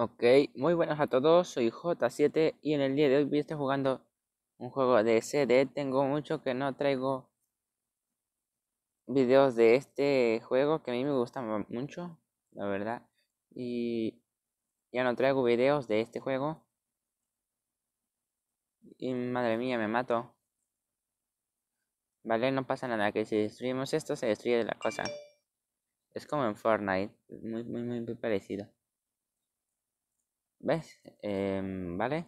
Ok, muy buenos a todos, soy J7 y en el día de hoy voy a jugando un juego de CD. Tengo mucho que no traigo videos de este juego que a mí me gusta mucho, la verdad. Y ya no traigo videos de este juego. Y madre mía, me mato. Vale, no pasa nada, que si destruimos esto se destruye la cosa. Es como en Fortnite, muy, muy, muy parecido. ¿Ves? Em, vale.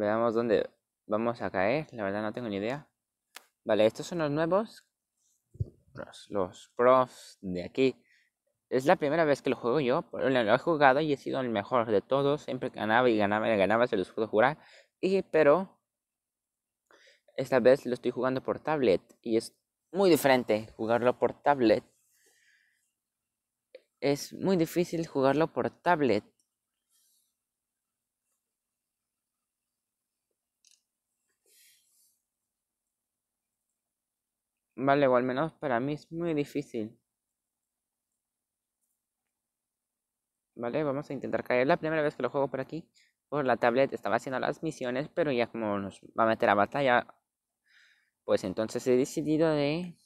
Veamos dónde vamos a caer. La verdad no tengo ni idea. Vale, estos son los nuevos. Los, pros de aquí. Es la primera vez que lo juego yo. lo he jugado y he sido el mejor de todos. Siempre ganaba y ganaba y ganaba, se los puedo jurar. Y pero... Esta vez lo estoy jugando por tablet. Y es muy diferente jugarlo por tablet es muy difícil jugarlo por tablet. Vale, o al menos para mí es muy difícil. Vale, vamos a intentar caer. La primera vez que lo juego por aquí, por la tablet, estaba haciendo las misiones, pero ya como nos va a meter a batalla, pues entonces he decidido de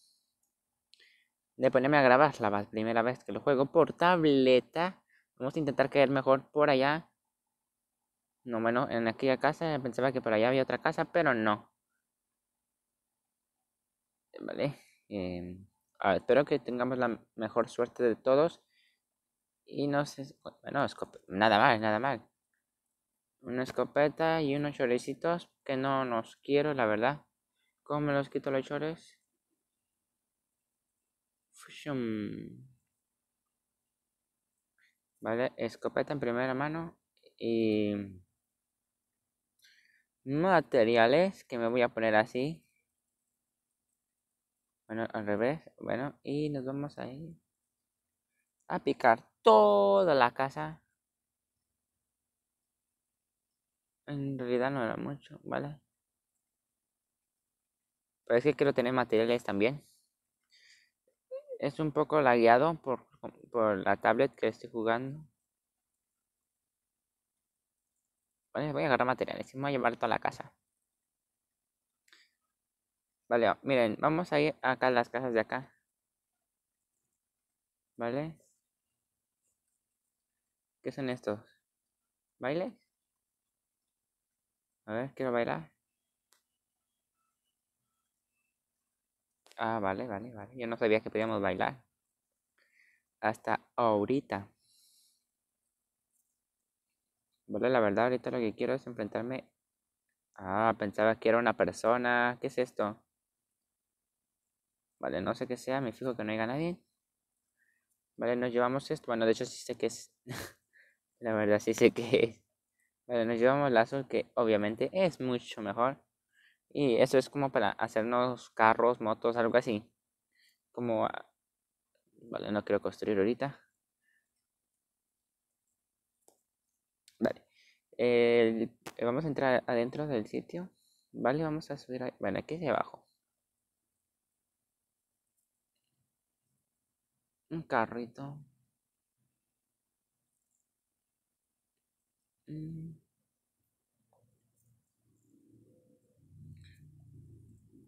de ponerme a grabar la primera vez que lo juego por tableta. Vamos a intentar caer mejor por allá. No, bueno, en aquella casa pensaba que por allá había otra casa, pero no. Vale. ver, em, ah, espero que tengamos la mejor suerte de todos. Y no sé... Bueno, nada mal, nada mal. Una escopeta y unos chorecitos que no nos quiero, la verdad. ¿Cómo me los quito los chores? Vale, escopeta en primera mano y materiales que me voy a poner así. Bueno, al revés. Bueno, y nos vamos a ir a picar toda la casa. En realidad no era mucho, ¿vale? Pero es que quiero tener materiales también. Es un poco lagueado por, por la tablet que estoy jugando. voy a agarrar materiales y me voy a llevar toda la casa. Vale, miren, vamos a ir acá a las casas de acá. ¿Vale? ¿Qué son estos? ¿Bailes? A ver, quiero bailar. Ah, vale, vale, vale. Yo no sabía que podíamos bailar. Hasta ahorita. Vale, la verdad, ahorita lo que quiero es enfrentarme. Ah, pensaba que era una persona. ¿Qué es esto? Vale, no sé qué sea, me fijo que no haya nadie. Vale, nos llevamos esto. Bueno, de hecho sí sé que es. la verdad sí sé que es. Vale, nos llevamos la azul que obviamente es mucho mejor. Y eso es como para hacernos carros, motos, algo así. Como... Ah, vale, no quiero construir ahorita. Vale. vamos a entrar adentro del sitio. Vale, vamos a subir... Bueno, aquí de abajo. Un carrito. Mm.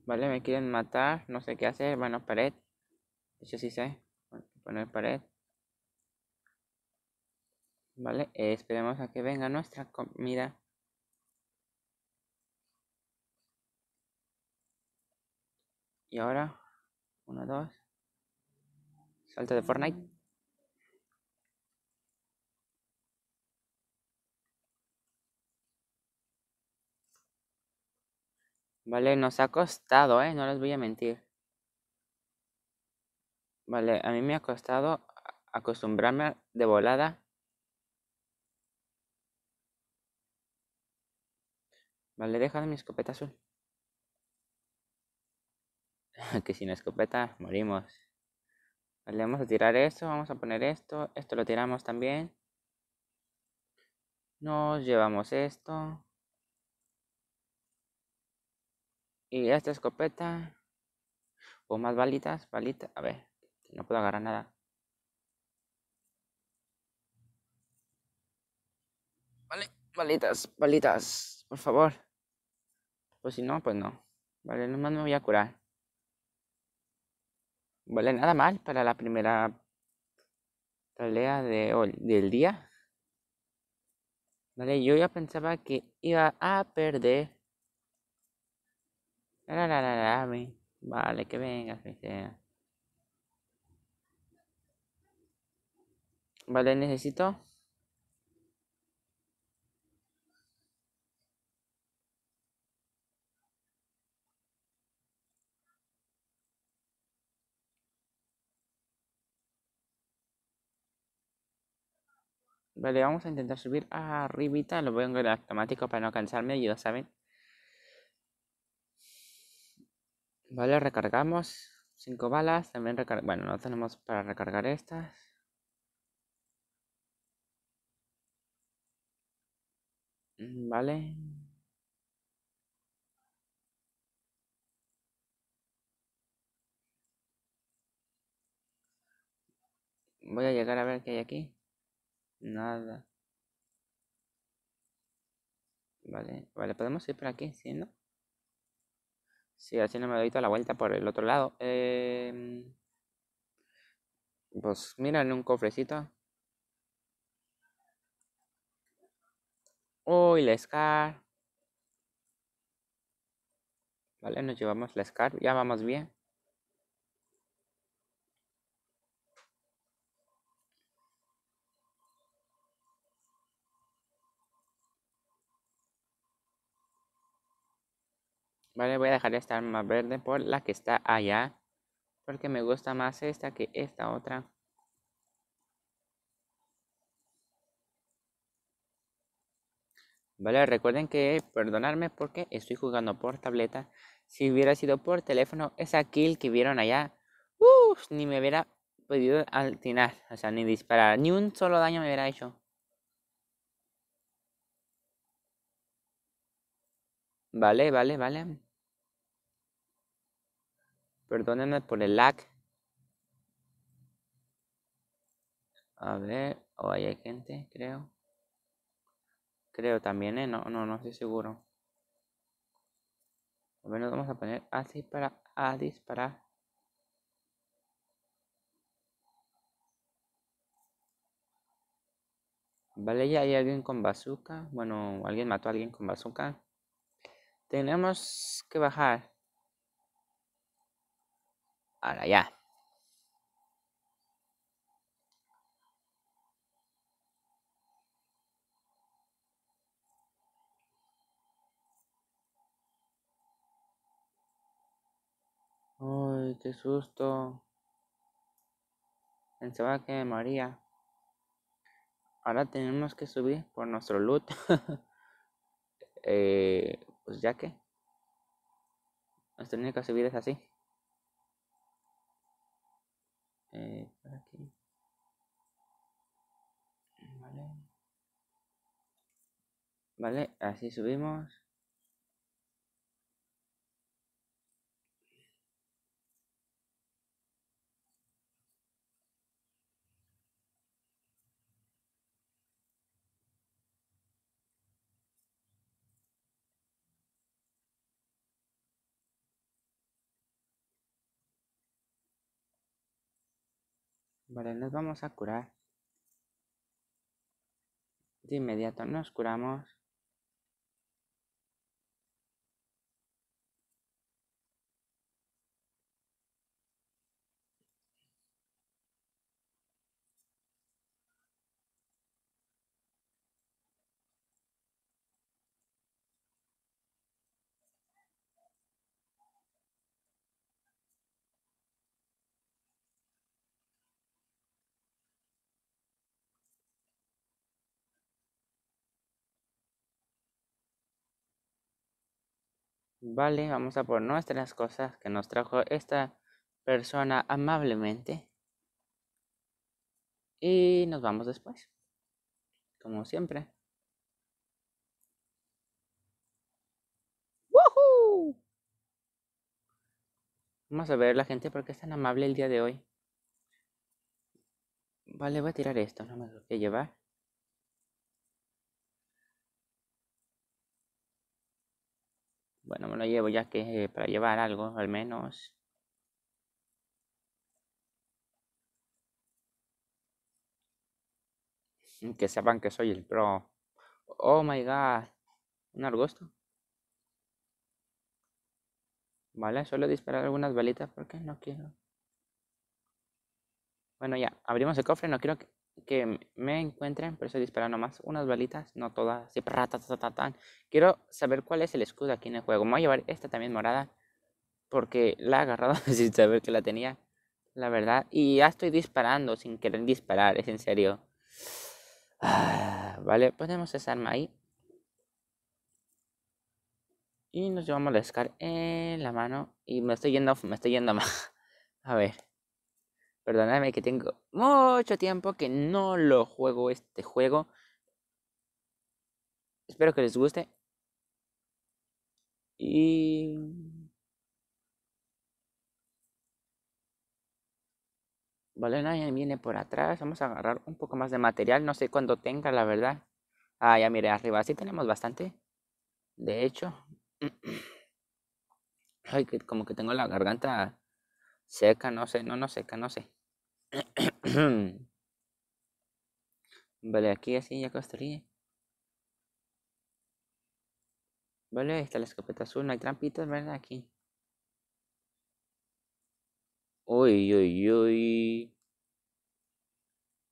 ¿Vale? Me quieren matar, no sé qué hacer. Bueno, pared. Yo sí sé. Poner pared. ¿Vale? esperemos a que venga nuestra comida. Y ahora, uno, dos. Salto de Fortnite. Vale, nos ha costado, ¿eh? No les voy a mentir. Vale, a mí me ha costado acostumbrarme de volada. Vale, déjame mi escopeta azul. que sin escopeta morimos. Vale, vamos a tirar esto, vamos a poner esto. Esto lo tiramos también. Nos llevamos esto. Y esta escopeta. O más balitas, balitas. A ver, no puedo agarrar nada. Vale, balitas, balitas, por favor. Pues si no, pues no. Vale, nomás me voy a curar. Vale, nada mal para la primera pelea de hoy, del día. Vale, yo ya pensaba que iba a perder. La, Vale, que venga, Vale, necesito. Vale, vamos a intentar subir arribita. Lo voy a poner automático para no cansarme, ya saben. Vale, recargamos. cinco balas. También recar... Bueno, no tenemos para recargar estas. Mm, vale. Voy a llegar a ver qué hay aquí. Nada. Vale, vale, podemos ir por aquí, ¿sí, no? Sí, así no me doy toda la vuelta por el otro lado. Em, pues mira un cofrecito. Uy, la Scar. Vale, nos llevamos la Scar. Ya vamos bien. Vale, voy a dejar esta arma verde por la que está allá. Porque me gusta más esta que esta otra. Vale, recuerden que perdonarme porque estoy jugando por tableta. Si hubiera sido por teléfono, esa kill que vieron allá, ni me hubiera podido atinar, o sea, ni disparar, ni un solo daño me hubiera hecho. Vale, vale, vale. Perdónenme por el lag. A ver, O hay gente, creo. Creo también, ¿eh? No, no, no estoy seguro. A menos vamos a poner así para a disparar. Vale, ya hay alguien con bazooka. Bueno, alguien mató a alguien con bazooka. Tenemos que bajar ahora ya, Uy, qué susto. Pensaba que María. Ahora tenemos que subir por nuestro loot. Eh, pues ya que. Nuestra única subida es así. Vale, así subimos. Vale, nos vamos a curar. De inmediato nos curamos. Vale, vamos a por nuestras cosas que nos trajo esta persona amablemente. Y nos vamos después. Como siempre. ¡Woohoo! Vamos a ver la gente porque es tan amable el día de hoy. Vale, voy a tirar esto, no me lo que llevar. Bueno, me lo llevo ya que para llevar algo, al menos. Mm, que sepan que soy el pro. Oh my god. ¿Un argosto? Vale, solo disparar algunas balitas porque no quiero. Bueno, ya, abrimos el cofre, no quiero que que me encuentren, pero estoy disparando más unas balitas, no todas, tan Quiero saber cuál es el escudo aquí en el juego. Me voy a llevar esta también morada, porque la he agarrado sin saber que la tenía, la verdad. Y ya estoy disparando sin querer disparar, es en serio. Ah, vale, ponemos esa arma ahí. Y nos llevamos la SCAR en la mano. Y me estoy yendo, me estoy yendo más. A ver. Perdonadme que tengo mucho tiempo que no lo juego este juego. Espero que les guste. Y... Vale, nadie viene por atrás. Vamos a agarrar un poco más de material. No sé cuándo tenga, la verdad. Ah, ya mire, arriba sí tenemos bastante. De hecho. Ay, que como que tengo la garganta Seca, no sé, no, no seca, no sé. vale, aquí así ya costaría. Vale, ahí está la escopeta azul, no hay trampitas, ¿verdad? Aquí. Uy, uy, uy.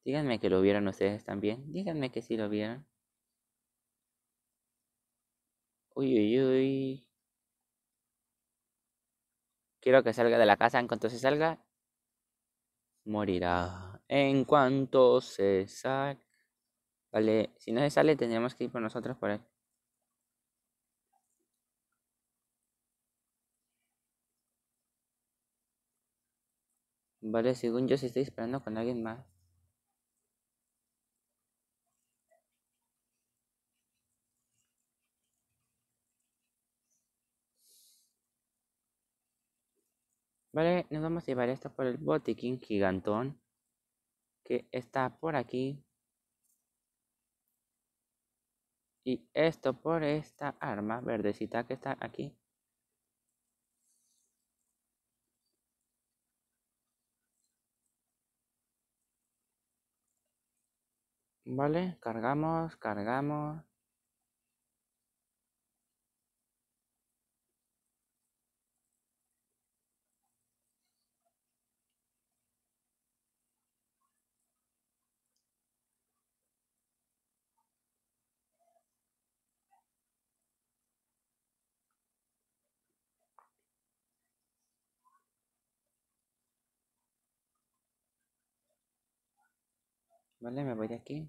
Díganme que lo vieron ustedes también. Díganme que sí lo vieron. Uy, uy, uy. Quiero que salga de la casa. En cuanto se salga, morirá. En cuanto se salga. Vale, si no se sale, tendríamos que ir por nosotros por él. Vale, según yo si estoy esperando con alguien más. Vale, nos vamos a llevar esto por el botiquín gigantón. Que está por aquí. Y esto por esta arma verdecita que está aquí. Vale, cargamos, cargamos. ¿Vale? Me voy de aquí.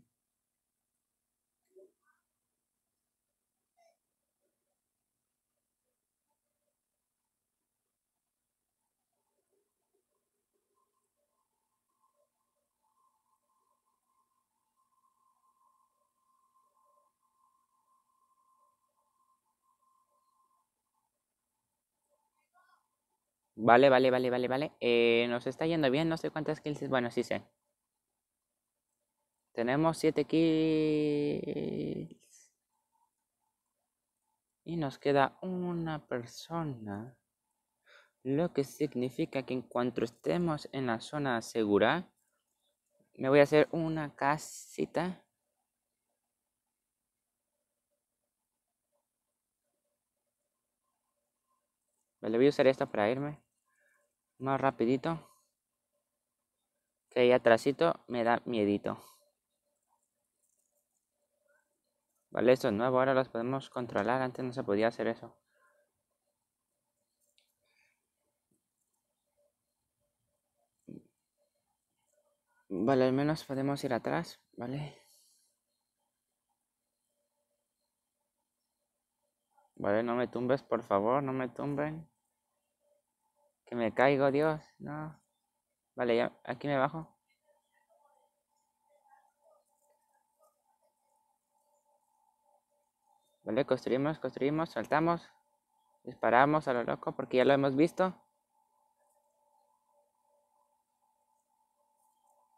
Vale, vale, vale, vale, vale. Eh, nos está yendo bien, no sé cuántas kills. Bueno, sí sé. Tenemos 7 kills. Y nos queda una persona. Lo que significa que en cuanto estemos en la zona segura, me voy a hacer una casita. le voy a usar esta para irme más rapidito. Que ahí atrasito me da miedito. Vale, esto es nuevo, ahora los podemos controlar. Antes no se podía hacer eso. Vale, al menos podemos ir atrás, ¿vale? Vale, no me tumbes, por favor, no me tumben. Que me caigo, Dios, no. Vale, ya, aquí me bajo. ¿Vale? Construimos, construimos, saltamos. Disparamos a lo loco porque ya lo hemos visto.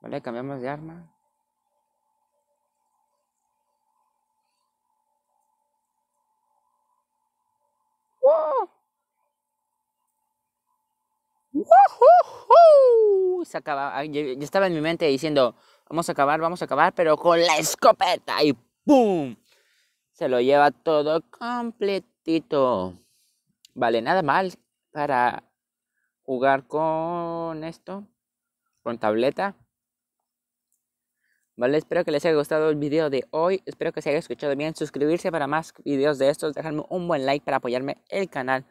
¿Vale? Cambiamos de arma. Se acaba. Ah, ya estaba en mi mente diciendo, vamos a acabar, vamos a acabar, pero con la escopeta y ¡pum! se lo lleva todo completito. Vale, nada mal para jugar con esto, con tableta. Vale, espero que les haya gustado el video de hoy, espero que se haya escuchado bien, suscribirse para más videos de estos, dejarme un buen like para apoyarme el canal.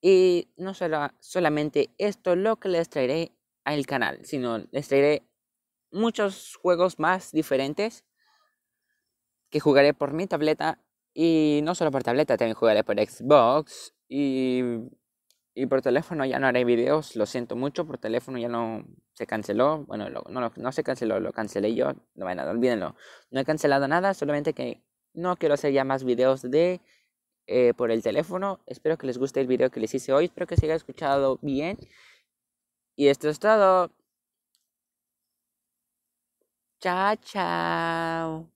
Y no será solamente esto lo que les traeré al canal, sino les traeré muchos juegos más diferentes que jugaré por mi tableta y no solo por tableta, también jugaré por Xbox y, por teléfono ya no haré videos, lo siento mucho, por teléfono ya no se canceló, bueno, no, no se canceló, lo cancelé yo, no, bueno, olvídenlo, no he cancelado nada, solamente que no quiero hacer ya más videos de eh, por el teléfono, espero que les guste el video que les hice hoy, espero que se haya escuchado bien y esto es todo. Chao, chao.